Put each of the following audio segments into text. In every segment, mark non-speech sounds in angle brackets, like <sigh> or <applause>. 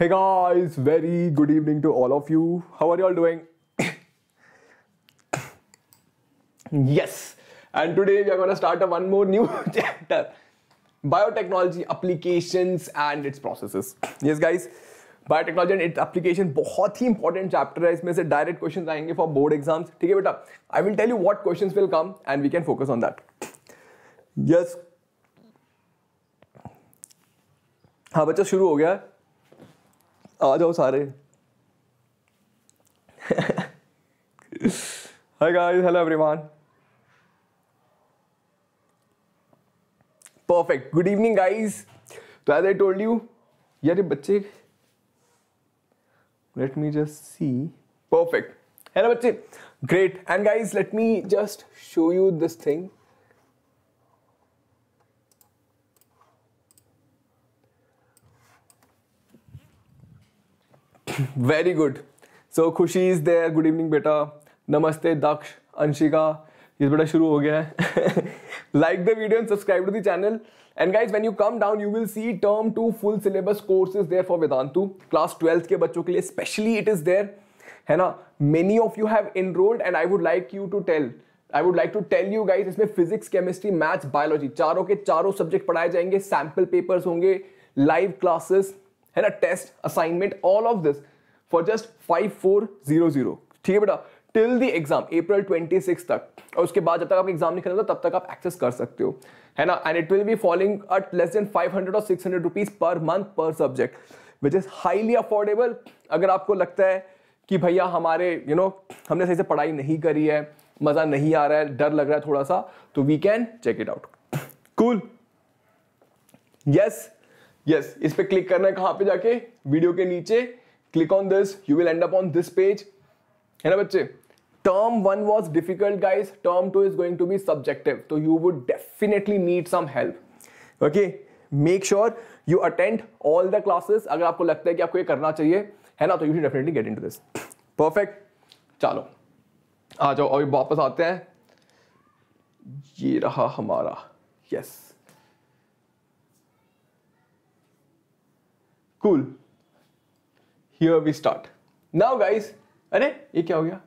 Hey guys, very good evening to all of you. How are you all doing? yes, and today we are going to start a one more new chapter biotechnology applications and its processes. Yes, guys. Biotechnology and its application बहुत ही important chapter है इसमें से direct question आएंगे for board exams ठीक है बेटा I will tell you what questions will come and we can focus on that yes हाँ बच्चा शुरू हो गया आ जाओ सारे hi guys hello everyone perfect good evening guys तो एज आई टोल्ड यू यार ये बच्चे let me just see perfect hello बच्चे great and guys let me just show you this thing very good so Khushi is there good evening बेटा नमस्ते दक्ष अंशिका ये बेटा शुरू हो गया है like the video and subscribe to the channel and guys when you come down you will see term two full syllabus courses there for Vedantu class twelfth के बच्चों के लिए स्पेशली इट इज़ देयर है ना many of you have enrolled and I would like you to tell I would like to tell you guys इसमें physics chemistry maths biology चारों के चारों सब्जेक्ट पढ़ाए जाएंगे सैम्पल पेपर्स होंगे लाइव क्लासेस है ना test assignment all of this for just zero ठीक है बेटा till the exam April six तक और उसके बाद जब तक आप एग्जाम नहीं खेलते तब तक आप एक्सेस कर सकते हो है ना and it will be following at less than hundred और hundred rupees per month per subject which is highly affordable अगर आपको लगता है कि भैया हमारे यू you नो know, हमने सही से पढ़ाई नहीं करी है मज़ा नहीं आ रहा है डर लग रहा है थोड़ा सा तो we can check it out cool yes yes इस पर क्लिक करना है कहां पे जाके वीडियो के नीचे click on this you will end up this page है ना बच्चे term one was difficult guys term two is going to be subjective तो you would definitely need some help okay make sure you attend all the classes अगर आपको लगता है कि आपको ये करना चाहिए है ना तो you definitely get into this perfect चलो आ जाओ अभी वापस आते हैं ये रहा हमारा yes yes. Cool cool. Here we start now guys अरे ये क्या हो गया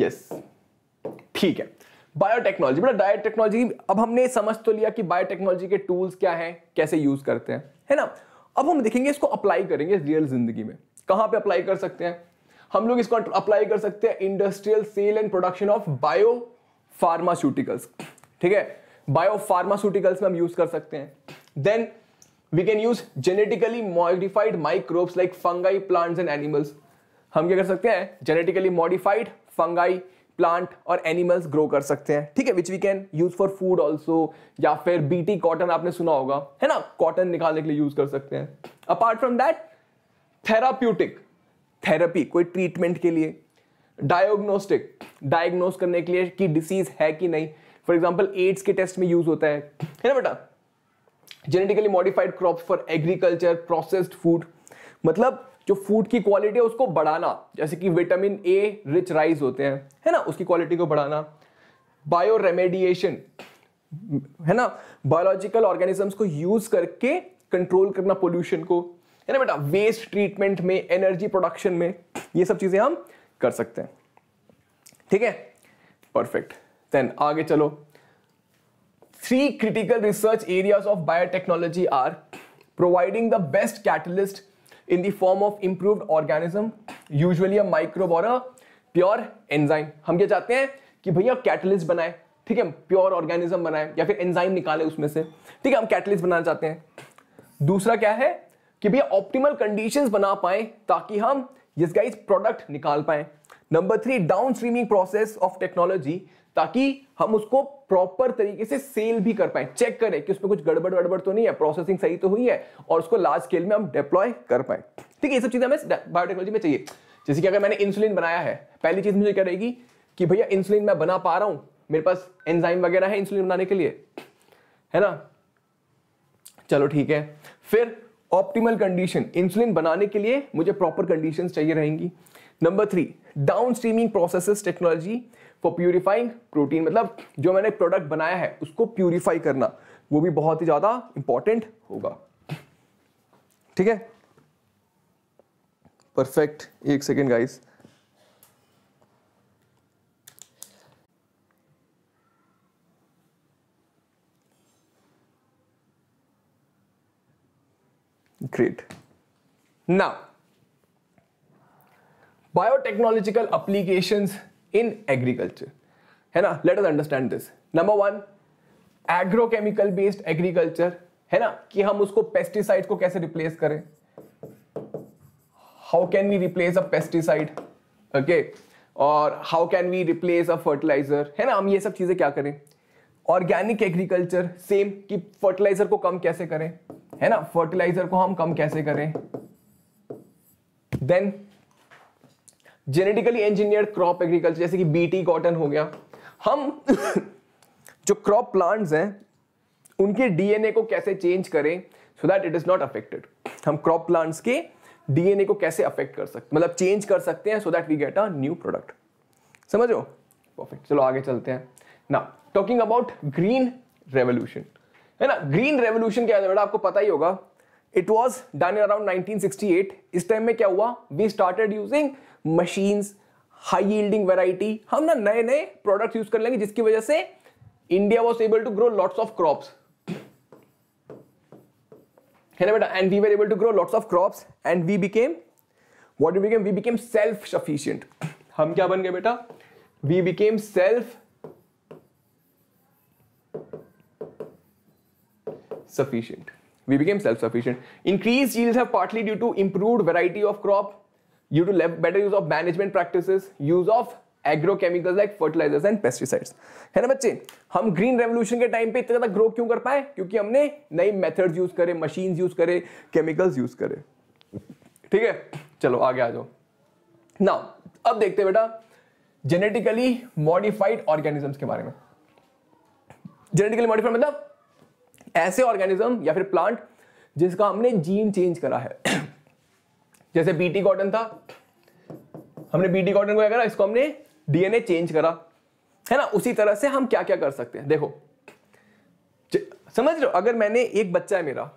यस yes. ठीक है बायोटेक्नोलॉजी बेटा टेक्नोलॉजी अब हमने समझ तो लिया कि बायोटेक्नोलॉजी के टूल्स क्या हैं कैसे यूज करते हैं है ना अब हम देखेंगे इसको अप्लाई करेंगे रियल जिंदगी में कहां पे अप्लाई कर सकते हैं हम लोग इसको अप्लाई कर सकते हैं industrial scale and production of bio pharmaceuticals ठीक है बायो फार्मास्यूटिकल्स में हम यूज कर सकते हैं then we can use genetically modified microbes like fungi plants and animals हम क्या कर सकते हैं जेनेटिकली मॉडिफाइड फंगाई प्लांट और एनिमल्स ग्रो कर सकते हैं ठीक है which we can use for food also या फिर बीटी कॉटन आपने सुना होगा है ना कॉटन निकालने के लिए यूज कर सकते हैं apart from that therapeutic therapy कोई ट्रीटमेंट के लिए डायग्नोस्टिक डायग्नोस करने के लिए कि डिसीज है कि नहीं फॉर एग्जाम्पल एड्स के टेस्ट में यूज होता है है ना बेटा genetically modified crop for agriculture processed food मतलब जो फूड की क्वालिटी है उसको बढ़ाना जैसे कि विटामिन ए रिच राइस होते हैं है ना उसकी क्वालिटी को बढ़ाना बायो रेमेडिएशन है ना बायोलॉजिकल ऑर्गेनिजम्स को यूज करके कंट्रोल करना पोल्यूशन को है ना बेटा वेस्ट ट्रीटमेंट में एनर्जी प्रोडक्शन में ये सब चीजें हम कर सकते हैं ठीक है परफेक्ट देन आगे चलो Three critical research areas of biotechnology are providing the best catalyst in the form of improved organism, usually a microbe or a pure enzyme हम क्या चाहते हैं कि भैया कैटलिस्ट बनाए ठीक है प्योर ऑर्गेनिज्म बनाए या फिर एंजाइम निकाले उसमें से ठीक है हम कैटलिस्ट बनाना चाहते हैं दूसरा क्या है कि भैया ऑप्टिमल कंडीशंस बना पाए ताकि हम यस गाइज प्रोडक्ट निकाल पाए number three down streaming process of technology ताकि हम उसको प्रॉपर तरीके से सेल भी कर पाए चेक करें कि उसमें कुछ गड़बड़ गड़बड़ तो नहीं है प्रोसेसिंग सही तो हुई है और उसको लार्ज स्केल में हम डिप्लॉय कर पाए ठीक है ये सब चीज़ें हमें बायोटेक्नोलॉजी में चाहिए जैसे कि अगर मैंने इंसुलिन बनाया है पहली चीज़ मुझे क्या रहेगी कि भैया इंसुलिन मैं बना पा रहा हूं मेरे पास एंजाइम वगैरह है इंसुलिन बनाने के लिए है ना चलो ठीक है फिर ऑप्टिमल कंडीशन इंसुलिन बनाने के लिए मुझे प्रॉपर कंडीशन चाहिए रहेंगी number three down streaming process technology for purifying protein मतलब जो मैंने प्रोडक्ट बनाया है उसको प्यूरिफाई करना वो भी बहुत ही ज़्यादा इंपॉर्टेंट होगा ठीक है परफेक्ट एक second guys great now biotechnological application in agriculture है ना let us understand this number one agrochemical based agriculture है ना कि हम उसको पेस्टिसाइड को कैसे रिप्लेस करें how can we replace a pesticide okay और how can we replace a fertilizer है ना हम ये सब चीज़ें क्या करें ऑर्गेनिक एग्रीकल्चर सेम कि फर्टिलाइजर को कम कैसे करें है ना फर्टिलाइजर को हम कम कैसे करें then genetically engineered crop agriculture जैसे कि बीटी कॉटन हो गया हम <laughs> जो क्रॉप प्लांट्स हैं उनके डीएनए को कैसे चेंज करें so that it is not affected हम क्रॉप प्लांट्स के डीएनए को कैसे अफेक्ट कर सकते मतलब चेंज कर सकते हैं so that we get a new product समझो परफेक्ट चलो आगे चलते हैं ना टॉकिंग अबाउट ग्रीन रेवोल्यूशन है ना ग्रीन रेवोल्यूशन क्या है बेटा आपको पता ही होगा इट वॉज डन अराउंड 1968 इस टाइम में क्या हुआ we started using machines high yielding variety हम ना नए नए प्रोडक्ट यूज कर लेंगे जिसकी वजह से India was able to grow lots of crops है ना बेटा and we were able to grow lots of crops and we became what you became we became self sufficient हम क्या बन गए बेटा we became self sufficient. We became self-sufficient. Increased yields are partly due to improved variety of crop, you to better use of management practice use of agrochemicals like fertilizers and pesticides है ना बच्चे हम green revolution के time पे इतना ज्यादा grow क्यों कर पाए क्योंकि हमने नई मेथड्स यूज करे मशीन्स यूज करे केमिकल्स यूज करे ठीक है चलो आगे आ जाओ ना अब देखते बेटा जेनेटिकली मॉडिफाइड ऑर्गेनिजम्स के बारे में जेनेटिकली मॉडिफाइड मतलब ऐसे ऑर्गेनिज्म या फिर प्लांट जिसका हमने जीन चेंज करा है जैसे बीटी कॉटन था हमने बीटी कॉटन को क्या करा इसको हमने डीएनए चेंज करा है ना उसी तरह से हम क्या क्या कर सकते हैं देखो समझ रहे अगर मैंने एक बच्चा है मेरा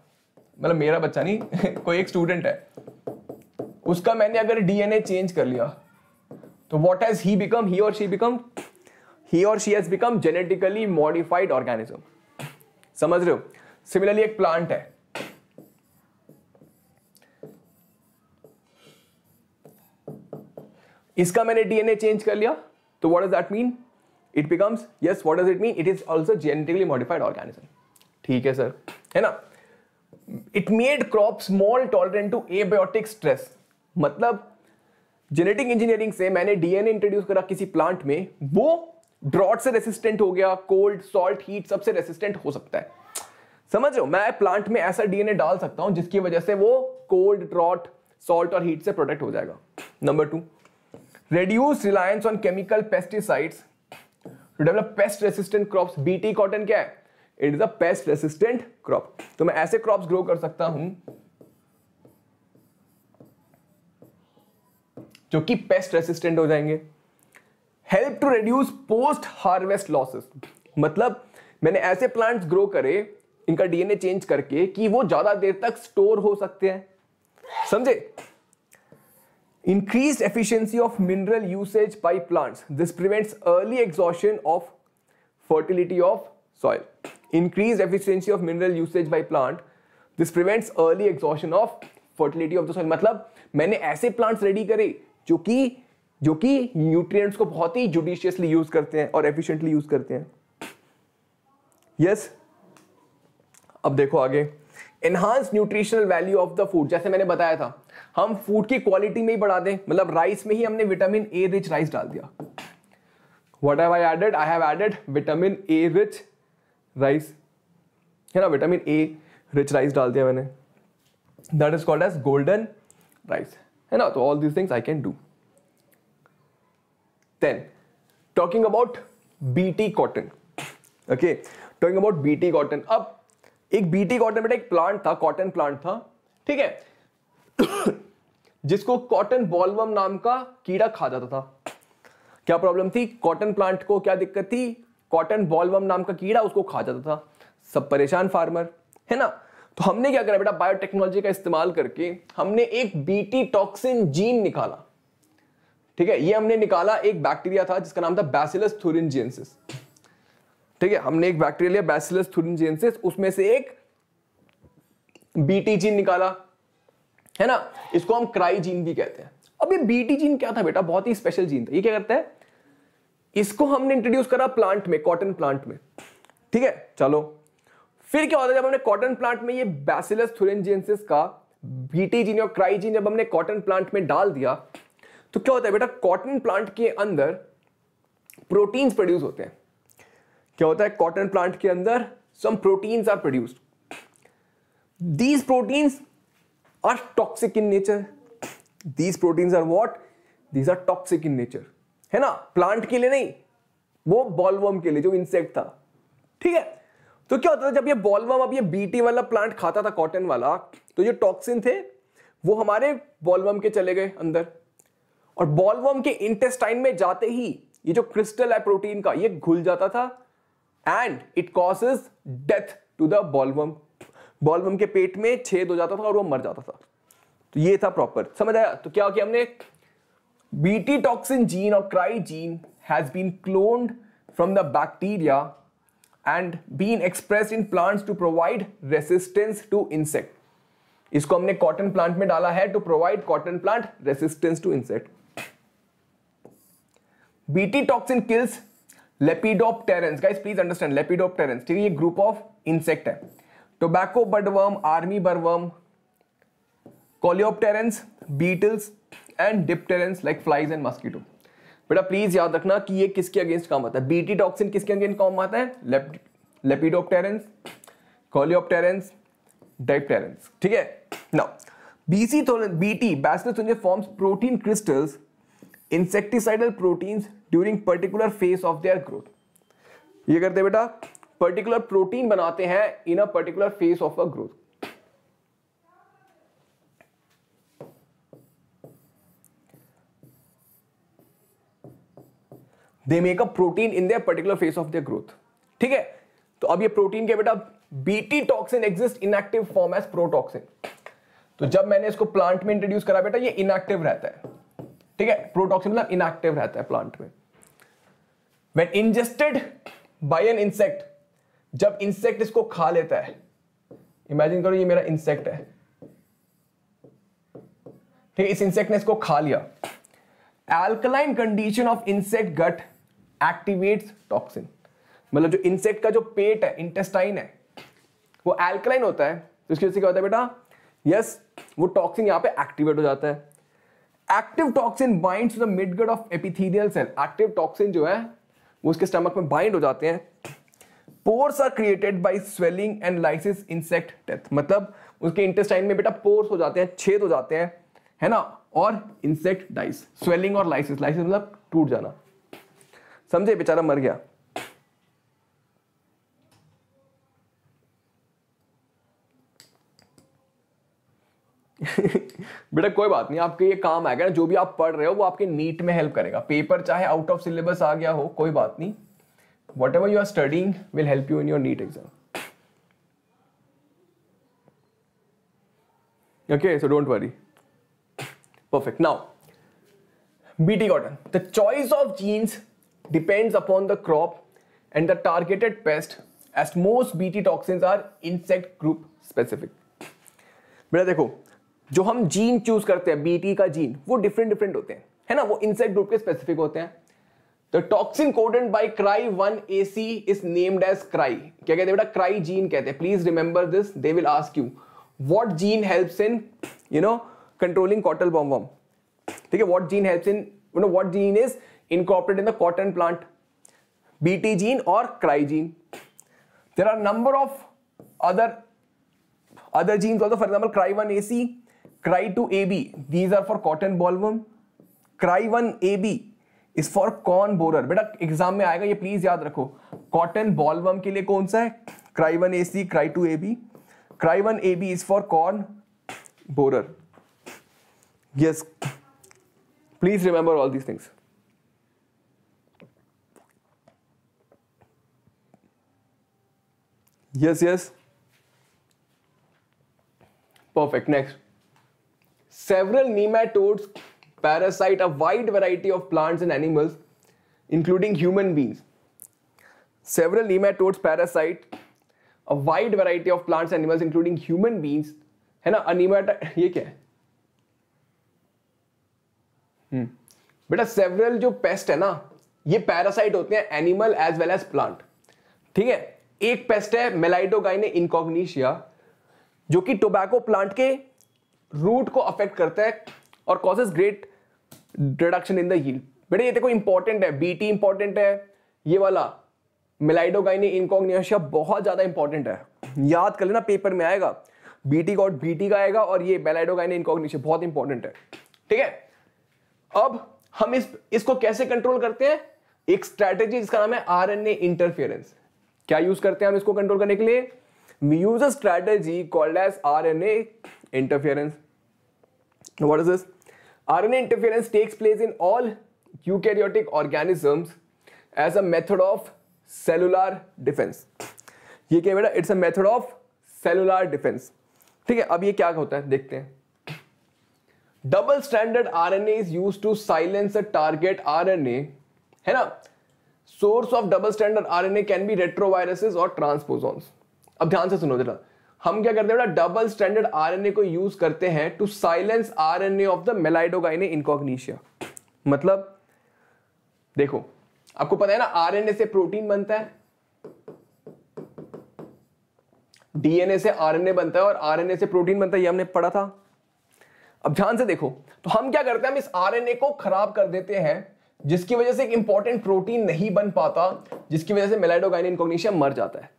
मतलब मेरा बच्चा नहीं <laughs> कोई एक स्टूडेंट है उसका मैंने अगर डीएनए चेंज कर लिया तो what has he become he और शी बिकम ही और she has become genetically modified organism समझ रहे हो सिमिलरली एक प्लांट है इसका मैंने डीएनए चेंज कर लिया तो what does that mean it becomes yes what does it mean it is also genetically modified organism ठीक है सर है ना it made crop small tolerant to abiotic stress मतलब जेनेटिक इंजीनियरिंग से मैंने डीएनए इंट्रोड्यूस करा किसी प्लांट में वो ड्रॉट से रेसिस्टेंट हो गया कोल्ड सॉल्ट हीट सबसे रेसिस्टेंट हो सकता है समझ रहे हो मैं प्लांट में ऐसा डीएनए डाल सकता हूं जिसकी वजह से वो कोल्ड ड्रॉट सॉल्ट और हीट से प्रोटेक्ट हो जाएगा number two reduce reliance on chemical pesticides to develop pest resistant crops bt cotton क्या है it is a pest resistant crop तो मैं ऐसे क्रॉप ग्रो कर सकता हूं जो कि पेस्ट रेसिस्टेंट हो जाएंगे help to reduce post harvest losses मतलब मैंने ऐसे प्लांट्स ग्रो करे इनका डीएनए चेंज करके कि वो ज्यादा देर तक स्टोर हो सकते हैं समझे Increased efficiency of mineral usage by plants. This prevents early exhaustion of fertility of soil. Increased efficiency of mineral usage by plant. This prevents early exhaustion of fertility of the soil. मतलब मैंने ऐसे plants ready करे जो कि जो कि nutrients को बहुत ही judiciously use करते हैं और efficiently use करते हैं. Yes. अब देखो आगे. Enhanced nutritional value of the food. जैसे मैंने बताया था हम फूड की क्वालिटी में ही बढ़ा दें मतलब राइस में ही हमने विटामिन ए रिच राइस डाल दिया what have I added I have added vitamin A rich rice है ना विटामिन ए रिच राइस डाल दिया मैंने that is called as golden rice है ना तो all these things I can do then talking about BT cotton okay talking about BT cotton अब एक बीटी कॉटन बेटा एक प्लांट था कॉटन प्लांट था ठीक है जिसको कॉटन बॉलवम नाम का कीड़ा खा जाता था क्या प्रॉब्लम थी कॉटन प्लांट को क्या दिक्कत थी कॉटन बॉलवम नाम का कीड़ा उसको खा जाता था सब परेशान फार्मर है ना तो हमने क्या करा बेटा बायोटेक्नोलॉजी का इस्तेमाल करके हमने एक बीटी टॉक्सिन जीन निकाला ठीक है ये हमने निकाला एक बैक्टीरिया था जिसका नाम था बैसिलस थुरिनजियंसिस ठीक है हमने एक बैक्टीरिया लिया बैसिलस थुरिनजियंसिस उसमें से एक बीटी जीन निकाला है ना इसको हम क्राई जीन भी कहते हैं अब ये बीटी जीन क्या था बेटा बहुत ही स्पेशल जीन था ये क्या करता है इसको हमने इंट्रोड्यूस करा प्लांट में कॉटन प्लांट में ठीक है चलो फिर क्या होता है जब हमने कॉटन प्लांट में ये बैसिलस थुरेंजेंसिस का बीटी जीन और क्राई जीन जब हमने कॉटन प्लांट में डाल दिया तो क्या होता है बेटा कॉटन प्लांट के अंदर प्रोटीन्स प्रोड्यूस होते हैं क्या होता है कॉटन प्लांट के अंदर some proteins are produced these proteins are toxic in nature. These proteins are what? These are toxic in nature. है ना प्लांट के लिए नहीं वो बॉलवर्म के लिए जो इंसेक्ट था ठीक है तो क्या होता था जब ये बॉलवर्म अब ये बीटी वाला प्लांट खाता था कॉटन वाला तो ये टॉक्सिन थे वो हमारे बॉलवर्म के चले गए अंदर और बॉलवर्म के इंटेस्टाइन में जाते ही ये जो क्रिस्टल है प्रोटीन का ये घुल जाता था and it causes death to the bollworm bollworm के पेट में छेद हो जाता था और वो मर जाता था तो ये था प्रॉपर समझ आया तो क्या हो गया हमने बीटी टॉक्सिन जीन और cry gene has been cloned from the bacteria and been express in plants to provide resistance to insect इसको हमने कॉटन प्लांट में डाला है to provide cotton plant resistance to insect BT toxin kills lepidopterans guys please understand lepidopterans ठीक है ये group of insect है tobacco budworm army budworm coleopterans beetles and dipterans like flies and mosquito बेटा please याद रखना कि ये किसके अगेंस्ट काम आता है बीटी टॉक्सिन किसके अगेंस्ट काम आता है लेपिडोप्टेरेंस कोलियोप्टेरेंस डिपटेरेंस ठीक है now BC BT bacillus forms protein crystals insecticidal proteins during particular phase of their growth ये करते बेटा पर्टिकुलर प्रोटीन बनाते हैं in a particular phase of a growth they make a protein in their particular phase of the growth ठीक है तो अब ये प्रोटीन के बेटा BT toxin exist inactive form as protoxin तो जब मैंने इसको प्लांट में इंट्रोड्यूस करा बेटा ये इनएक्टिव रहता है ठीक है प्रोटॉक्सिन मतलब इनएक्टिव रहता है प्लांट में when ingested by an insect जब इंसेक्ट इसको खा लेता है इमेजिन करो ये मेरा इंसेक्ट है ठीक इस इंसेक्ट ने इसको खा लिया alkaline condition of insect gut activates toxin मतलब जो इंसेक्ट का जो पेट है इंटेस्टाइन है वो एल्कलाइन होता है तो इसकी वजह से क्या होता है बेटा यस yes, वो टॉक्सिन यहाँ पे एक्टिवेट हो जाता है active toxin bind to the midgut of epithelial cell active toxin जो है वो उसके स्टमक में बाइंड हो जाते हैं pores are created by swelling and lysis insect death मतलब उसके इंटेस्टाइन में बेटा पोर्स हो जाते हैं छेद हो जाते हैं है ना और इंसेक्ट डाइस स्वेलिंग और लाइसिस लाइसिस मतलब टूट जाना समझे बेचारा मर गया <laughs> बेटा कोई बात नहीं आपके ये काम आएगा ना जो भी आप पढ़ रहे हो वो आपके नीट में हेल्प करेगा पेपर चाहे आउट ऑफ सिलेबस आ गया हो कोई बात नहीं whatever you are studying will help you in your NEET exam. Okay, so don't worry. Perfect. Now, BT cotton. The choice of genes depends upon the crop and the targeted pest as most BT toxins are insect group specific. बेटा देखो जो हम gene choose करते हैं BT का gene वो different different होते हैं है ना वो इंसेक्ट ग्रुप के स्पेसिफिक होते हैं The toxin coded by CRY1AC is named as CRY. क्या कहते हैं बेटा CRY gene कहते हैं. Please remember this. They will ask you what gene helps in you know controlling cotton bombworm. ठीक है what gene helps in you know what gene is incorporated in the cotton plant. BT gene or CRY gene. There are number of other other genes also. For example, CRY1AC, CRY2AB. These are for cotton bollworm. CRY1AB is for corn borer बेटा exam में आएगा ये please याद रखो cotton बॉलवम के लिए कौन सा है cry one A C cry two A B cry one A B is for corn borer yes please remember all these things yes yes perfect next several nematodes parasite a wide variety of plants and animals, including human beings. Several nematodes parasite a wide variety of plants and animals, including human beings. है ना अनिमाटा ये क्या है hmm. बेटा several जो paste है ना ये पैरासाइट होते हैं animal as well as plant ठीक है एक पेस्ट है मेलाइडोगाइने इनकॉग्निशिया जो कि टोबैको प्लांट के रूट को अफेक्ट करता है और causes great reduction in the बेटा ये देखो इंपॉर्टेंट है बीटी इंपॉर्टेंट है ये वाला मिलाइडोगाइनी इनकॉग्नियोशिया बहुत ज़्यादा इंपॉर्टेंट है याद कर लेना पेपर में आएगा बी टी गॉट बीटी का आएगा और ये मेलाइडोगाइनी इनकॉग्निशिया बहुत इंपॉर्टेंट है ठीक है अब हम इस इसको कैसे कंट्रोल करते हैं एक स्ट्रैटेजी जिसका नाम है ए इंटरफेरेंस क्या यूज करते हैं हम इसको कंट्रोल करने के लिए use a strategy called as RNA interference what is this RNA interference takes place in all eukaryotic organisms as a method of cellular defense. ये क्या बेटा it's a method of cellular defence ठीक है अब ये क्या होता है देखते हैं double standard RNA is use to silence a target RNA है ना source of double standard RNA can be retroviruses और ट्रांसपोजोन्स अब ध्यान से सुनो जरा हम क्या करते हैं बेटा डबल स्टैंडर्ड आरएनए को यूज करते हैं to silence RNA of the Meloidogyne incognita मतलब देखो आपको पता है ना आरएनए से प्रोटीन बनता है डीएनए से आरएनए बनता है और आरएनए से प्रोटीन बनता है ये हमने पढ़ा था अब ध्यान से देखो तो हम क्या करते हैं हम इस आरएनए को खराब कर देते हैं जिसकी वजह से एक इंपॉर्टेंट प्रोटीन नहीं बन पाता जिसकी वजह से मेलाइडोगाइन इनकोग्निशिया मर जाता है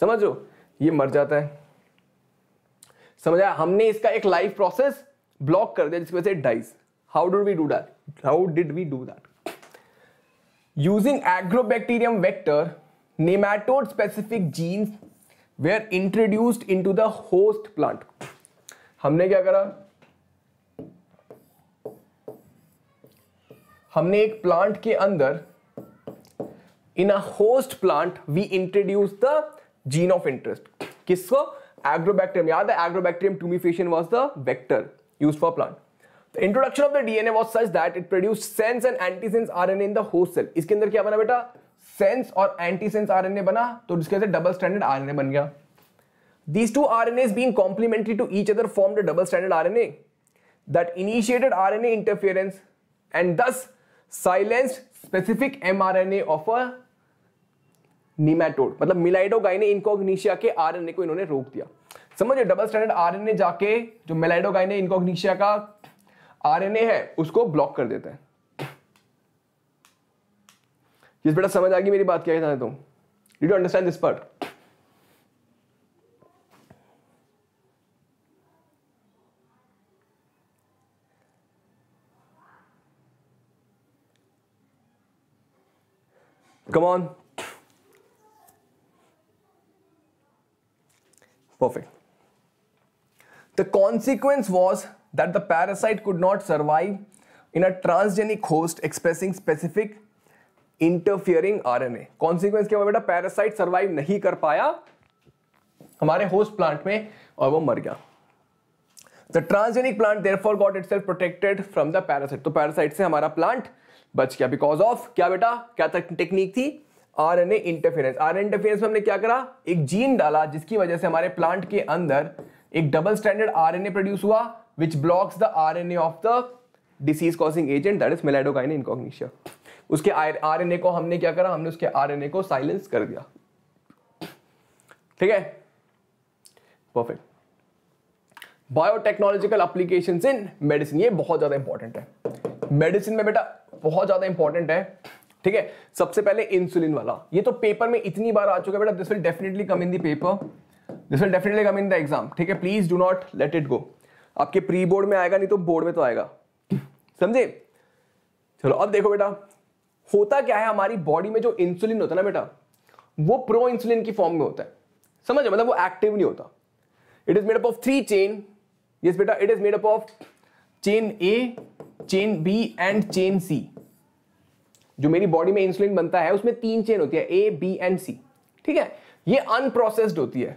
समझ लो ये मर जाता है समझा हमने इसका एक लाइफ प्रोसेस ब्लॉक कर दिया जिसकी वजह से dies how do we do that how did we do that using Agrobacterium vector nematode specific genes are introduced to the host plant हमने क्या करा हमने एक प्लांट के अंदर in a host plant we introduce the gene of interest किसको Agrobacterium याद है Agrobacterium tumefaciens was the vector used for plant The introduction of the DNA was such that it produced sense and antisense RNA in the host cell. इसके अंदर क्या बना बेटा sense और antisense RNA बना तो इसके अंदर डबल स्टैंडर्ड आरएनए बन गया These two RNAs being complementary to each other formed a double stranded RNA that initiated RNA interference and thus silenced specific mRNA of a nematode मतलब मिलाइडोगाई ने इनकॉग्निशिया के आरएनए को इन्होंने रोक दिया समझो डबल स्टैंडर्ड आरएनए जाके जो मेलाइडोगाई ने इनकॉग्निशिया का आरएनए है उसको ब्लॉक कर देता है जिस बेटा समझ आ गई मेरी बात क्या चाहते तुम you do understand this part Come on. Perfect. The consequence was that the parasite could not survive in a transgenic host expressing specific interfering R N A consequence क्या बेटा पैरासाइट सर्वाइव नहीं कर पाया हमारे होस्ट प्लांट में और वो मर गया the transgenic plant therefore got itself protected from the parasite तो पैरासाइट से हमारा प्लांट बच गया बिकॉज ऑफ क्या बेटा क्या तक टेक्निक थी आरएनए इंटरफेरेंस आरएनए इंटरफेरेंस में हमने क्या करा एक जीन डाला जिसकी वजह से हमारे प्लांट के अंदर एक डबल स्टैंडर्ड आरएनए प्रोड्यूस हुआ which blocks the RNA of the disease causing agent that is Meloidogyne incognita उसके आरएनए को हमने क्या करा हमने उसके आरएनए को साइलेंस कर दिया ठीक है perfect biotechnological application in medicine ये बहुत ज्यादा इंपॉर्टेंट है मेडिसिन में बेटा बहुत ज्यादा इंपॉर्टेंट है ठीक है सबसे पहले इंसुलिन वाला ये तो पेपर में इतनी बार आ चुका है बेटा this will definitely come in this the exam ठीक है please do not let it go आपके प्री बोर्ड में आएगा नहीं तो बोर्ड में तो आएगा समझे चलो अब देखो बेटा होता क्या है हमारी बॉडी में जो इंसुलिन होता है ना बेटा वो प्रो इंसुलिन की फॉर्म में होता है समझ मतलब वो एक्टिव नहीं होता it is made up of three chain yes बेटा it is made up of chain A chain B and chain C जो मेरी बॉडी में इंसुलिन बनता है उसमें तीन चेन होती है ए बी एंड सी ठीक है ये अनप्रोसेस्ड होती है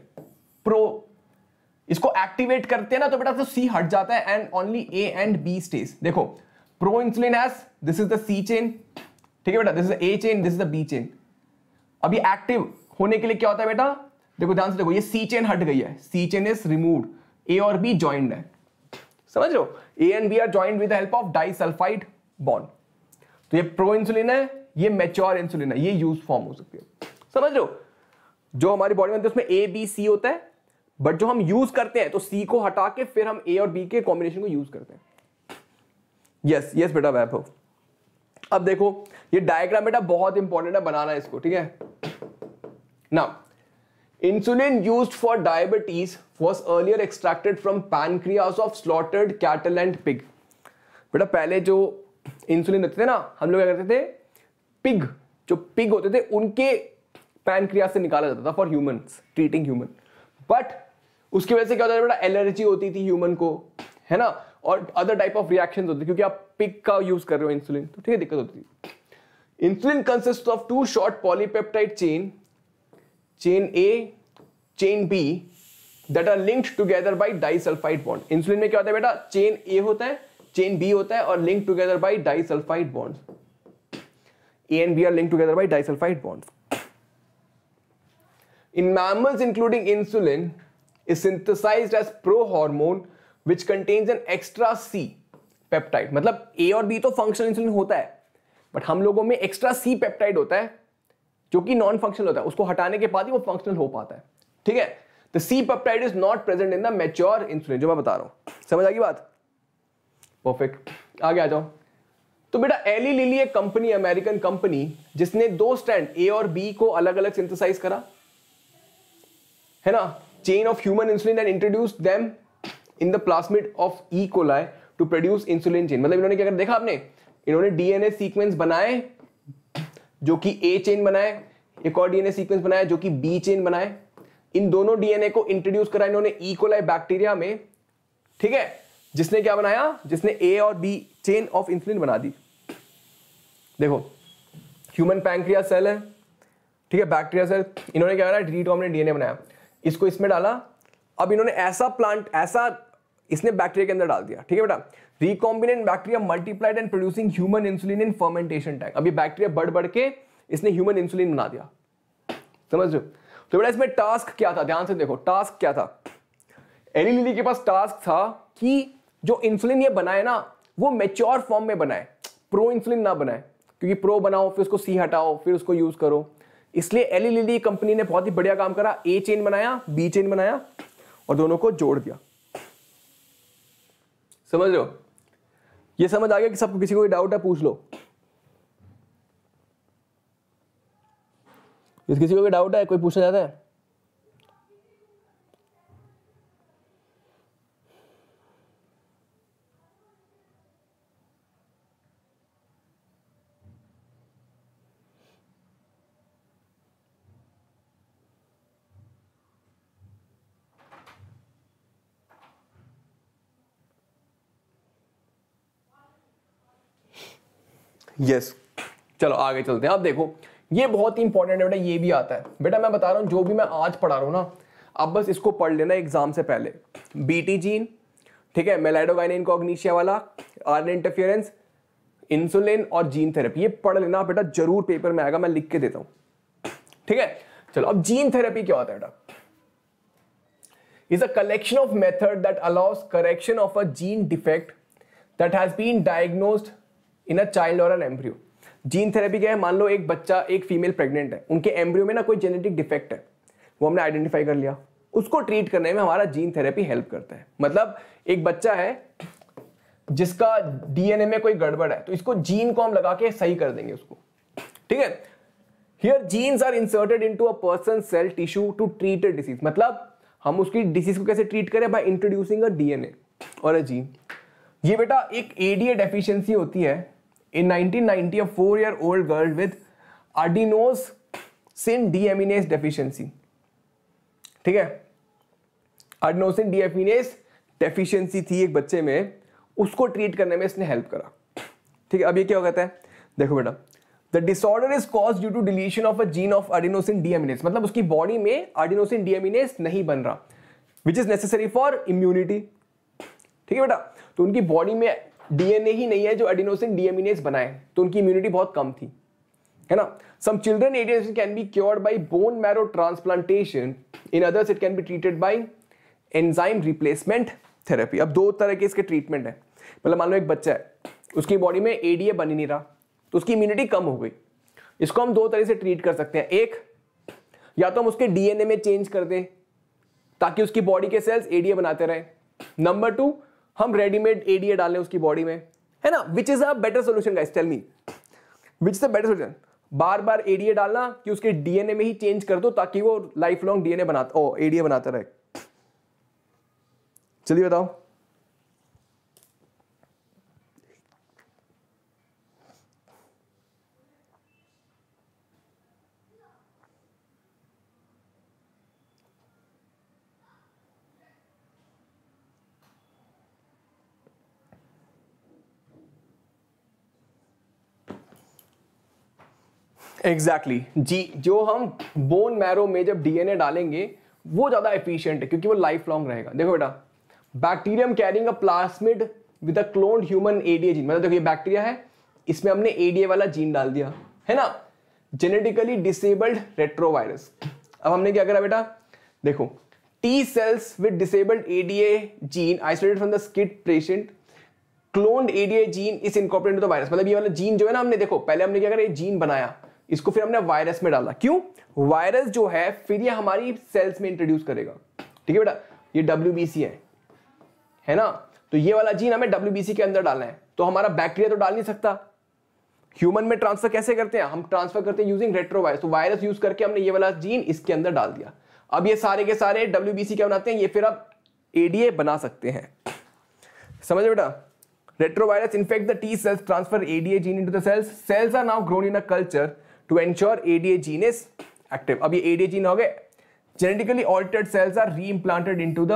प्रो इसको एक्टिवेट करते हैं ना तो बेटा तो सी हट जाता है and only A and B stage देखो proinsulin as this is the C chain ठीक है बेटा this is A chain this is the B chain अभी एक्टिव होने के लिए क्या होता है बेटा देखो ध्यान से देखो ये सी चेन हट गई है C chain is removed A और बी ज्वाइंट है समझ लो A and B are joint with the help of disulphide bond तो ये प्रो इंसुलिन है ये मेच्योर इंसुलिन है ये यूज फॉर्म हो सकती है समझ लो जो हमारी बॉडी में उसमें ए बी सी होता है बट जो हम यूज करते हैं तो सी को हटा के फिर हम ए और बी के कॉम्बिनेशन को यूज करते हैं यस यस बेटा वैभव अब देखो ये डायग्राम बेटा बहुत इंपॉर्टेंट है बनाना इसको ठीक है ना insulin use for diabetes was earlier extracted from pancreas of slaughtered cattle and pig बेटा पहले जो इंसुलिन देते थे ना हम लोग क्या करते थे पिग जो पिग होते थे उनके पैनक्रिया से निकाला जाता था for human treating human but उसकी वजह से क्या होता था बड़ा एलर्जी होती थी ह्यूमन को है ना और अदर टाइप ऑफ रिएक्शन होते क्योंकि आप पिक का यूज कर रहे हो इंसुलिन तो ठीक है दिक्कत होती थी insulin consist of two short polypeptide chain chain A chain B that are linked together by disulphide bond insulin में क्या होता है बेटा चेन ए होता है चेन बी होता है और link together by disulphide bonds A and B are link together by disulphide bonds in mammals including insulin is synthesise as prohormone which contains an extra C peptide मतलब A और B तो functional insulin होता है but हम लोगों में extra C peptide होता है जो कि नॉन फंक्शनल होता है उसको हटाने के बाद ही वो फंक्शनल हो पाता है ठीक है तो C peptide is not present in the mature insulin जो मैं बता रहा हूं समझ आ गई बात परफेक्ट आगे आ जाओ तो बेटा एली लिली एक कंपनी अमेरिकन कंपनी जिसने दो स्टैंड ए और बी को अलग अलग सिंथेसाइज करा है ना chain of human insulin and introduce them in the plasmid of E coli to produce insulin chain मतलब इन्होंने क्या कर देखा आपने इन्होंने डीएनए सीक्वेंस बनाए जो कि ए चेन बनाए एक और डीएनए सीक्वेंस बनाया जो कि बी चेन बनाए इन दोनों डीएनए को इंट्रोड्यूस करा इन्होंने ई कोलाई बैक्टीरिया में ठीक है जिसने क्या बनाया जिसने ए और बी चेन ऑफ इंसुलिन बना दी देखो ह्यूमन पैंक्रिया सेल है ठीक है बैक्टीरिया सेल इन्होंने क्या बनाया डीटॉमिनेंट डीएनए बनाया इसको इसमें डाला अब इन्होंने ऐसा प्लांट ऐसा इसने बैक्टीरिया के अंदर डाल दिया ठीक है बेटा recombinant bacteria multiplied and producing human insulin in fermentation tank अभी बैक्टीरिया बढ़ बढ़ के इसने ह्यूमन इंसुलिन बना दिया समझ लो तो बेटा इसमें टास्क क्या था ध्यान से देखो टास्क क्या था एली लिली के पास टास्क था कि जो इंसुलिन ये बनाए ना वो मेच्योर फॉर्म में बनाए प्रो इंसुलिन ना बनाए क्योंकि प्रो बनाओ फिर उसको सी हटाओ फिर उसको यूज करो इसलिए एली लिली कंपनी ने बहुत ही बढ़िया काम करा ए चेन बनाया बी चेन बनाया और दोनों को जोड़ दिया समझ लो ये समझ आ गया कि सबको किसी को डाउट है पूछ लो किसी को भी डाउट है कोई पूछना चाहता है यस चलो आगे चलते हैं आप देखो ये बहुत ही इंपॉर्टेंट है बेटा ये भी आता है बेटा मैं बता रहा हूँ जो भी मैं आज पढ़ा रहा हूँ ना अब बस इसको पढ़ लेना एग्जाम से पहले बीटी जीन ठीक है मेलाडोगाइन इनकॉग्निशिया वाला आर इंटरफियरेंस इंसुलिन और जीन थेरेपी ये पढ़ लेना बेटा जरूर पेपर में आएगा मैं लिख के देता हूँ ठीक है चलो अब जीन थेरेपी क्या होता है बेटा is a collection of method that allows correction of a gene defect that has in a child और एन एम्ब्रियो जीन थेरेपी क्या है मान लो एक बच्चा एक फीमेल प्रेग्नेंट है उनके एम्ब्रियो में ना कोई जेनेटिक डिफेक्ट है वो हमने आइडेंटिफाई कर लिया उसको ट्रीट करने में हमारा जीन थेरेपी हेल्प करता है मतलब एक बच्चा है जिसका डीएनए में कोई गड़बड़ है तो इसको जीन को हम लगा के सही कर देंगे उसको ठीक है here genes are inserted into a person cell tissue to treat a disease मतलब हम उसकी डिसीज को कैसे ट्रीट करें बाय इंट्रोड्यूसिंग अ डीएनए और अ जीन ये बेटा एक एडीए डेफिशिएंसी होती है in 1990 a four year old girl with adenosine deaminase deficiency ठीक है आर्डिनोसिन डीएमिनेस डेफिशिएंसी थी एक बच्चे में उसको ट्रीट करने में इसने हेल्प करा ठीक है अब ये क्या कहता है देखो बेटा the disorder is cause due to deletion of a gene of adenosine deaminase मतलब उसकी बॉडी में आर्डिनोसिन डीएमिनेस नहीं बन रहा which is necessary for immunity ठीक है बेटा तो उनकी बॉडी में डीएनए ही नहीं है जो एडिनोसिन डीएमिनेस बनाए तो उनकी इम्यूनिटी बहुत कम थी है ना some children adenosine can be cured by bone marrow transplantation in others it can be treated by enzyme replacement therapy अब दो तरह के इसके ट्रीटमेंट है मतलब मान लो एक बच्चा है उसकी बॉडी में एडीए बनी नहीं रहा तो उसकी इम्यूनिटी कम हो गई इसको हम दो तरह से ट्रीट कर सकते हैं एक या तो हम उसके डीएनए में चेंज कर दें ताकि उसकी बॉडी के सेल्स एडीए बनाते रहे नंबर टू हम रेडीमेड एडीए डाल लें उसकी बॉडी में है ना which is a better solution guys tell me which is a better solution बार बार एडीए डालना कि उसके डीएनए में ही चेंज कर दो ताकि वो लाइफ लॉन्ग डीएनए बनाता ओ एडीए बनाता रहे चलिए बताओ एग्जैक्टली exactly. जी जो हम बोन मैरो में जब डीएनए डालेंगे वो ज़्यादा एफिशिएंट है क्योंकि वो लाइफ लॉन्ग रहेगा देखो बेटा bacterium carrying a plasmid with a cloned human ADA gene मतलब देखो ये बैक्टीरिया है इसमें हमने एडीए वाला जीन डाल दिया है ना जेनेटिकली डिसेबल्ड रेट्रोवायरस अब हमने क्या करा बेटा देखो T cells with disabled ADA gene isolated from the skid patient cloned ADA gene is incorporated into the मतलब ये वाला जीन जो है ना हमने देखो पहले हमने क्या करा ये जीन बनाया इसको फिर हमने वायरस में डाला क्यों वायरस जो है फिर ये हमारी सेल्स में इंट्रोड्यूस करेगा ठीक है बेटा ये डब्ल्यू है है ना तो ये वाला जीन हमें डब्ल्यू के अंदर डालना है तो हमारा बैक्टीरिया तो डाल नहीं सकता ह्यूमन में ट्रांसफर कैसे करते हैं हम ट्रांसफर करते हैं यूजिंग रेट्रो वायरस तो वायरस यूज करके हमने ये वाला जीन इसके अंदर डाल दिया अब ये सारे के सारे डब्ल्यू क्या बनाते हैं ये फिर आप एडीए बना सकते हैं समझ बेटा retrovirus infect the T cells transfer ADA gene into the cells cells are now grown in a culture to ensure ADA gene is active अब ये एडीए जीन हो गए genetically altered cells are reimplanted to the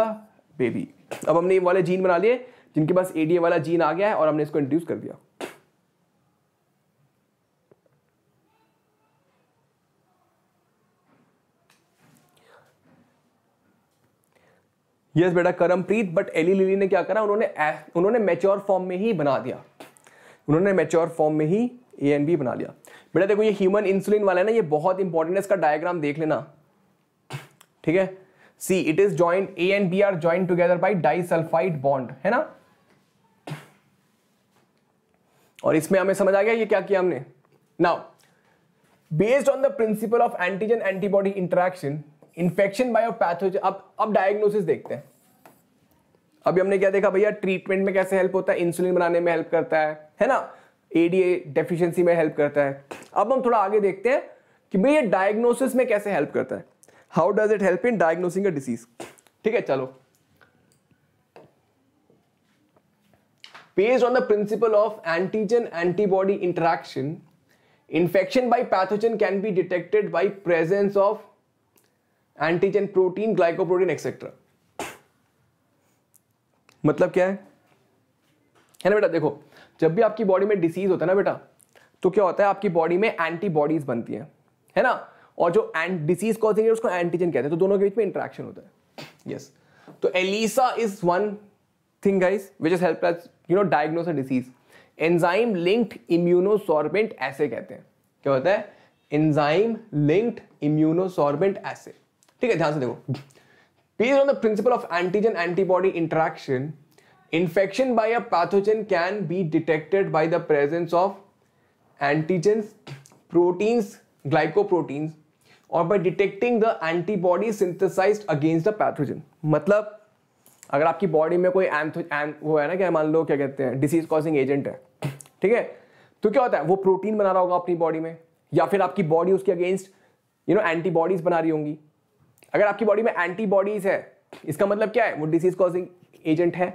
baby अब हमने ये वाले gene बना लिए जिनके पास एडीए वाला जीन आ गया है और हमने इसको इंट्रोड्यूस कर दिया यस yes, बेटा करमप्रीत बट एली लिली ने क्या करा उन्होंने उन्होंने मेच्योर फॉर्म में ही बना दिया उन्होंने मेच्योर फॉर्म में ही ए एन बी बना लिया बेटा देखो ये ह्यूमन इंसुलिन वाला है ना ये बहुत इंपॉर्टेंट है इसका डायग्राम देख लेना ठीक है C it is joint A and B are joint together by disulphide bond है ना और इसमें हमें समझ आ गया ये क्या किया हमने now based on the principle of antigen antibody interaction infection by pathogen अब अब डायग्नोसिस देखते हैं अभी हमने क्या देखा भैया ट्रीटमेंट में कैसे हेल्प होता है इंसुलिन बनाने में हेल्प करता है है ना एडीए डेफिशिएंसी में हेल्प करता है अब हम थोड़ा आगे देखते हैं कि भाई ये डायग्नोसिस में कैसे हेल्प करता है how does it help in diagnosing a disease ठीक है चलो based on the principle of antigen antibody interaction infection by pathogen can be detected by presence of antigen protein glycoprotein et cetera मतलब क्या है ना बेटा देखो जब भी आपकी बॉडी में डिसीज होता है ना बेटा तो क्या होता है आपकी बॉडी में एंटीबॉडीज बनती हैं है ना और जो एंड डिसीज कॉजिंग है उसको एंटीजन कहते हैं तो दोनों के बीच में इंट्रैक्शन होता है यस yes. तो ELISA is one thing guys which is help you know diagnose a disease enzyme linked immunosorbent ऐसे कहते हैं क्या होता है एंजाइम लिंक्ड इम्यूनोसॉर्बेंट ऐसे ठीक है ध्यान से देखो based on the principle of antigen antibody interaction infection by a pathogen can be detected by the presence of antigens, proteins glycoproteins और by detecting the antibody synthesise against the pathogen मतलब अगर आपकी बॉडी में कोई एंथो वो है ना क्या मान लो क्या कहते हैं डिसीज कॉजिंग एजेंट है ठीक है तो क्या होता है वो प्रोटीन बना रहा होगा अपनी बॉडी में या फिर आपकी बॉडी उसके अगेंस्ट यू नो एंटीबॉडीज बना रही होंगी अगर आपकी बॉडी में एंटीबॉडीज है इसका मतलब क्या है वो डिसीज कॉजिंग एजेंट है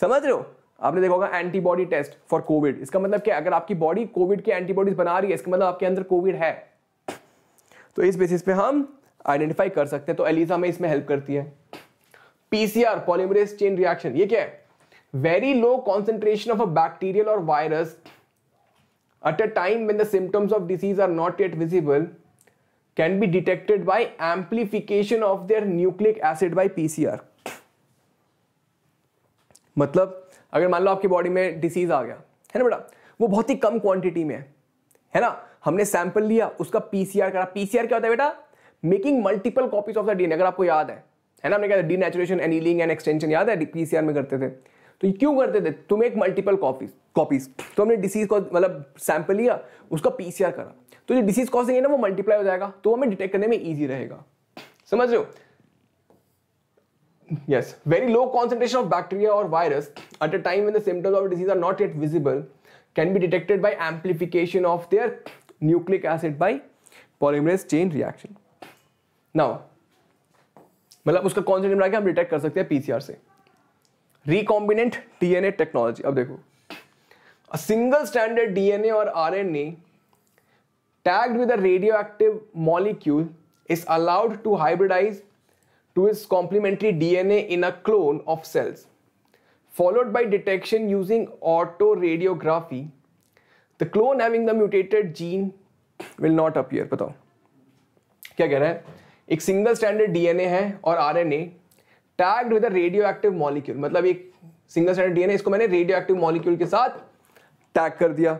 समझ रहे हो आपने देखा होगा एंटीबॉडी टेस्ट फॉर कोविड इसका मतलब क्या अगर आपकी बॉडी कोविड की एंटीबॉडीज बना रही है इसका मतलब आपके अंदर कोविड है तो इस बेसिस पे हम आइडेंटिफाई कर सकते हैं तो एलिजा में इसमें हेल्प करती है पीसीआर पॉलीमरेज चेन रिएक्शन ये क्या है very low concentration of a bacterial और virus at a time when the symptoms of disease are not yet visible can be detected by amplification of their nucleic acid by PCR मतलब अगर मान लो आपकी body में disease आ गया है ना बेटा वो बहुत ही कम क्वांटिटी में है है ना हमने सैंपल लिया उसका पीसीआर करा पीसीआर क्या होता है बेटा making multiple copies of the DNA अगर आपको याद है है ना हमने कहा denaturation annealing and extension याद है पीसीआर में करते थे तो क्यों करते थे तुम एक मल्टीपल कॉपीज कॉपीज तो हमने डिसीज को मतलब सैंपल लिया उसका पीसीआर करा तो जो डिसीज कॉजिंग है ना वो मल्टीप्लाई हो जाएगा तो हमें डिटेक्ट करने में ईजी रहेगा समझ रहे हो Yes, very low concentration of bacteria or virus at a time when the symptoms of a disease are not yet visible can be detected by amplification of their nucleic acid by polymerase chain reaction. Now, मतलब उसका consent बना के हम detect कर सकते हैं PCR से recombinant DNA technology अब देखो अ सिंगल स्टैंडर्ड डीएनए और RNA tagged with a radioactive molecule is allowed to hybridise to its complementary DNA in a clone of cells. Followed by detection using autoradiography, the clone having the mutated gene will not appear. बताओ क्या कह रहा है एक single standard DNA है और RNA tagged with a radioactive molecule मतलब एक सिंगल स्टैंडर्ड डीएनए इसको मैंने रेडियो एक्टिव मॉलिक्यूल के साथ टैग कर दिया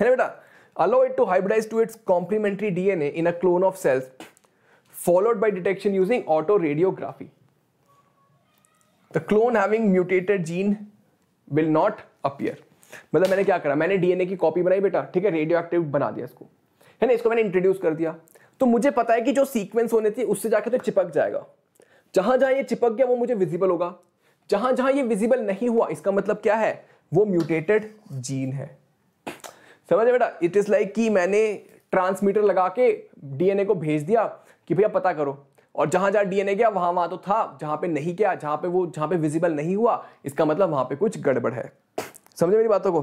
है ना बेटा allow it to hybridize to its complementary DNA in a clone of cells followed by detection using autoradiography. The clone having mutated gene will not appear. मतलब मैंने क्या करा मैंने डीएनए की कॉपी बनाई बेटा ठीक है रेडियो एक्टिव बना दिया इसको है ना इसको मैंने इंट्रोड्यूस कर दिया तो मुझे पता है कि जो सीक्वेंस होने थे उससे जाके तो चिपक जाएगा जहां जहां ये चिपक गया वो मुझे विजिबल होगा जहां जहां ये विजिबल नहीं हुआ इसका मतलब क्या है वो म्यूटेटेड जीन है समझे बेटा इट इज लाइक कि मैंने ट्रांसमीटर लगा के डीएनए को भेज दिया कि भैया पता करो और जहां जहां डीएनए गया वहां वहां तो था जहां पे नहीं गया जहां पे वो जहां पे विजिबल नहीं हुआ इसका मतलब वहां पे कुछ गड़बड़ है समझे मेरी बातों को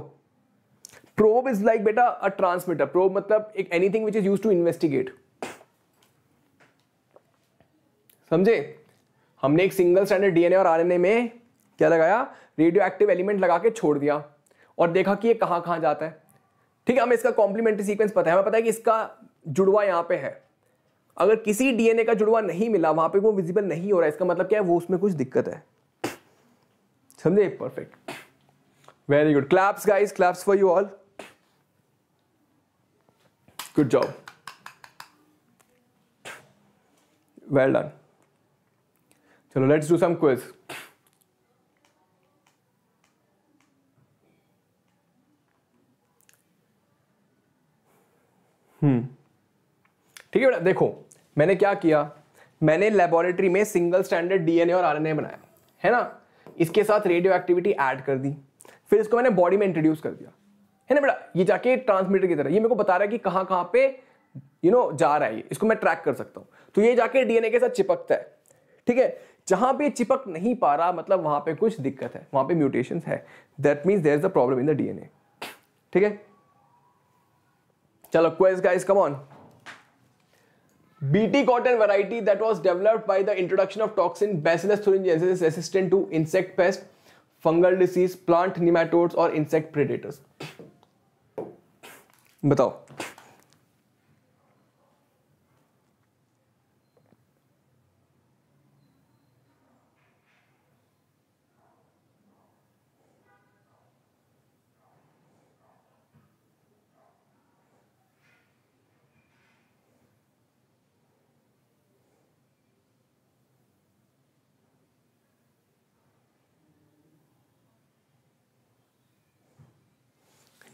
प्रोब इज लाइक बेटा अ ट्रांसमीटर प्रोब मतलब एक anything which is use to investigate समझे हमने एक सिंगल स्टैंडर्ड डीएनए और आरएनए में क्या लगाया रेडियो एक्टिव एलिमेंट लगा के छोड़ दिया और देखा कि ये कहां कहां जाता है ठीक है हमें इसका कॉम्प्लीमेंट्री सीक्वेंस पता है हमें पता है कि इसका जुड़वा यहां पे है अगर किसी डीएनए का जुड़वा नहीं मिला वहां पे वो विजिबल नहीं हो रहा इसका मतलब क्या है वो उसमें कुछ दिक्कत है समझे perfect very good claps guys claps for you all good job well done चलो let's do some quiz hmm ठीक है बेटा देखो मैंने क्या किया मैंने लेबोरेटरी में सिंगल स्टैंडर्ड डीएनए और आरएनए बनाया है ना इसके साथ रेडियो एक्टिविटी ऐड कर दी फिर इसको मैंने बॉडी में इंट्रोड्यूस कर दिया है ना बेटा ये जाके ट्रांसमीटर की तरह ये मेरे को बता रहा है कि कहाँ कहाँ पे यू नो जा रहा है ये इसको मैं ट्रैक कर सकता हूँ तो ये जाके डीएनए के साथ चिपकता है ठीक है जहां पे चिपक नहीं पा रहा मतलब वहां पे कुछ दिक्कत है वहां पे म्यूटेशन है that mean there is a problem in the DNA ठीक है चलो question guys come on BT cotton variety that was developed by the introduction of toxin Bacillus thuringiensis resistant to insect pest, fungal disease, plant nematodes और insect predators. बताओ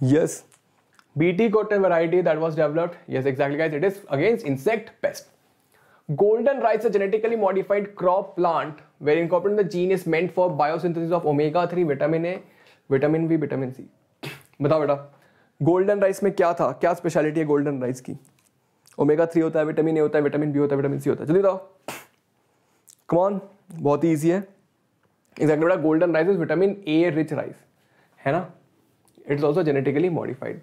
Yes. BT cotton variety that was developed. Yes, exactly guys. It is against insect pest. Golden rice, a genetically modified crop plant where incorporating the gene is meant for biosynthesis of omega-3, vitamin A, vitamin B, vitamin C. बताओ बेटा golden rice में क्या था क्या speciality है golden rice की omega three होता है विटामिन ए होता है विटामिन बी होता है विटामिन सी होता है चलिए बताओ कमॉन बहुत ही ईजी है एग्जैक्टली बेटा golden rice is vitamin A rich rice है ना It is also genetically modified.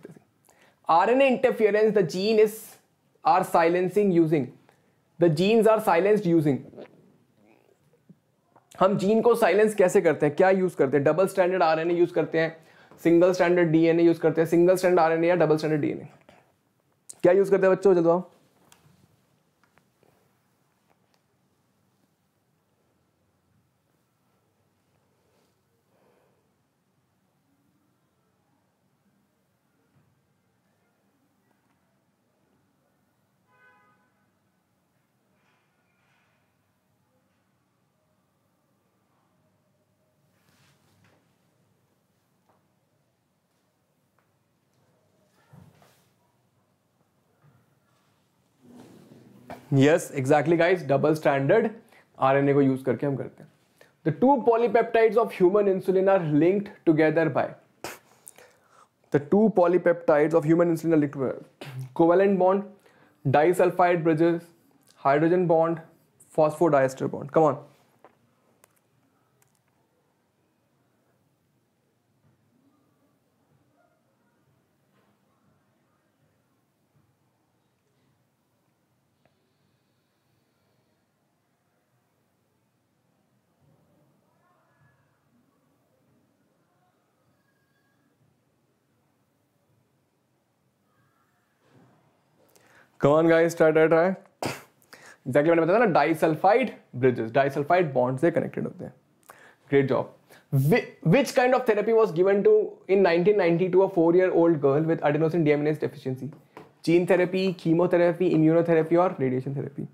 RNA interference, the gene is are silencing using. The genes are silenced using. हम जीन को साइलेंस कैसे करते हैं क्या यूज करते हैं डबल स्टैंडर्ड आरएनए यूज करते हैं सिंगल स्टैंडर्ड डीएनए यूज करते हैं सिंगल स्टैंडर्ड आरएनए या डबल स्टैंडर्ड डीएनए क्या यूज करते हैं बच्चों जल्द आओ yes exactly guys double standard RNA को यूज करके हम करते हैं the two polypeptides of human insulin are linked together by the two polypeptides of human insulin covalent bond disulphide bridges hydrogen bond phosphodiester bond come Come on guys, try, try, try. Exactly मैंने बताया ना disulphide bridges disulphide bond से connected होते हैं great job which kind of therapy was given to in 1990 to a 4 year old girl with adenosine deaminase deficiency gene therapy chemotherapy immunotherapy और radiation therapy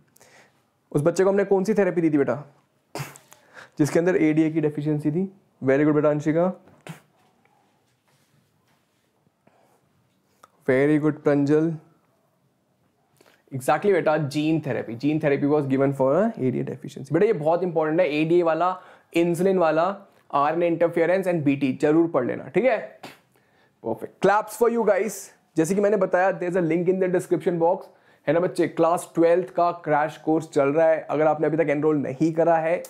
उस बच्चे को हमने कौन सी थेरेपी दी थी बेटा जिसके अंदर ए की डेफिशिएंसी थी वेरी गुड बेटा Anshika very good Pranjal exactly बेटा gene therapy gene therapy was given for ADA deficiency बेटा ये बहुत इंपॉर्टेंट है एडीए वाला इंसुलिन वाला R N interference and B T जरूर पढ़ लेना ठीक है perfect claps for you guys जैसे कि मैंने बताया there is a link in the description box है ना बच्चे क्लास ट्वेल्थ का क्रैश कोर्स चल रहा है अगर आपने अभी तक एनरोल नहीं करा है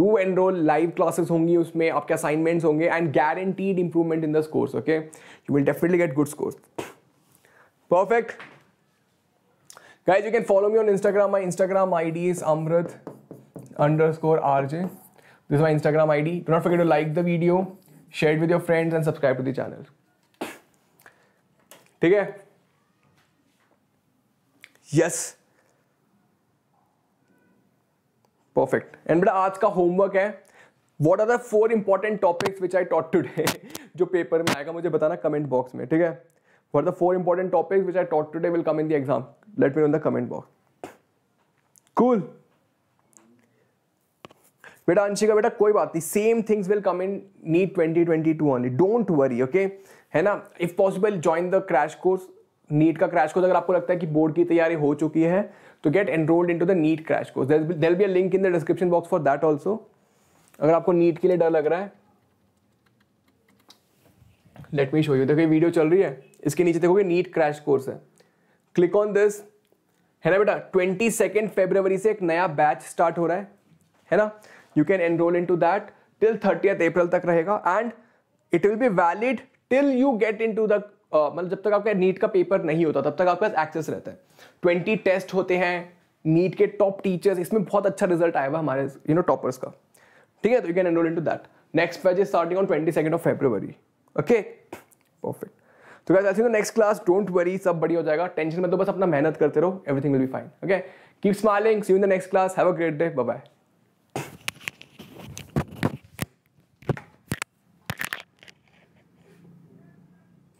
डू एनरोल लाइव क्लासेस होंगी उसमें आपके असाइनमेंट्स होंगे and guaranteed improvement in this course okay you will definitely get good score perfect guys you can follow me on instagram my instagram id is amrit underscore rj this is my instagram id do not forget to like the video share it with your friends and subscribe to the channel ठीक है yes perfect and बेटा आज का homework है what are the four important topics which I taught today जो paper में आएगा मुझे बताना कमेंट बॉक्स में ठीक है for the four important topics which I taught today will come in the exam? Let me know in the comment box. Cool. बेटा अंशिका बेटा कोई बात नहीं same things will come in NEET 2022 only don't worry okay है ना if possible join the crash course NEET का crash course अगर आपको लगता है कि बोर्ड की तैयारी हो चुकी है तो get enrolled into the NEET crash course there be a link in the description box for that also अगर आपको नीट के लिए डर लग रहा है लेट मी शो यू देखो ये वीडियो चल रही है इसके नीचे देखोगे नीट क्रैश कोर्स है क्लिक ऑन दिस है ना बेटा ट्वेंटी सेकेंड फेब्रवरी से एक नया बैच स्टार्ट हो रहा है है ना you can enroll into that till thirtieth April तक रहेगा and it will be valid till you get into the मतलब जब तक आपका नीट का पेपर नहीं होता तब तक आपके पास एक्सेस रहता है ट्वेंटी टेस्ट होते हैं नीट के टॉप टीचर्स इसमें बहुत अच्छा रिजल्ट आया हुआ हमारे यू नो टॉपर्स का ठीक है तो you can enroll into that next batch is starting on twenty second of February okay perfect तो क्या I see next class don't worry सब बड़ी हो जाएगा टेंशन में तो बस अपना मेहनत करते रहो everything will be fine okay keep smiling see in the next class have a great day bye